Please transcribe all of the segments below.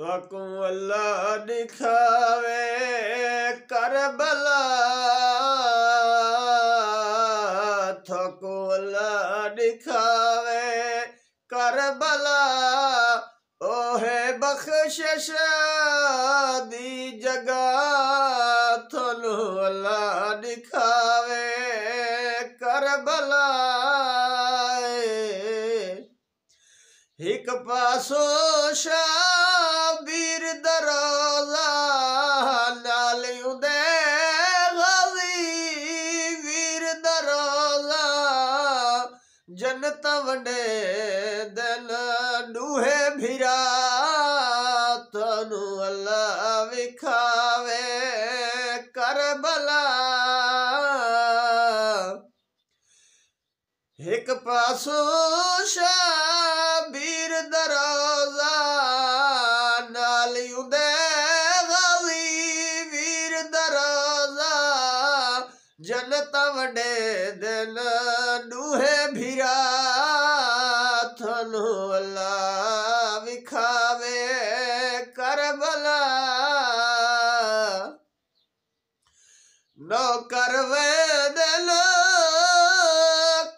ਤਕੂ ਅੱਲਾ ਦਿਖਾਵੇ ਕਰਬਲਾ ਤਕੂ ਅੱਲਾ ਦਿਖਾਵੇ ਕਰਬਲਾ ਓਹੇ ਬਖਸ਼ਿਸ਼ ਦੀ ਜਗਾ ਤੁਹਾਨੂੰ ਅੱਲਾ ਦਿਖਾਵੇ ਕਰਬਲਾ ਇੱਕ ਪਾਸੋ ਸ਼ਾ ਜਨਤ ਵੰਡੇ ਦਿਲ ਨੂਹੇ ਭਿਰਾ ਤਨੂ ਅੱਲਾ ਵਿਖਾਵੇ ਕਰਬਲਾ ਇੱਕ ਸ਼ਾ ਸ਼ਾਬੀਰ ਦਰਾ जल तव डे दिल डूहे भिरा थनु विखावे करबला भला नौ करवे दिल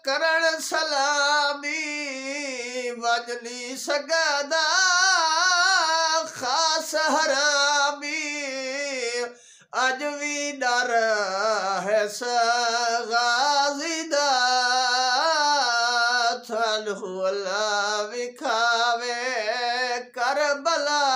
करण सलामी बजली सगदा खास हरामी अज भी डर सगाजिदा थल हुला विखावे करबला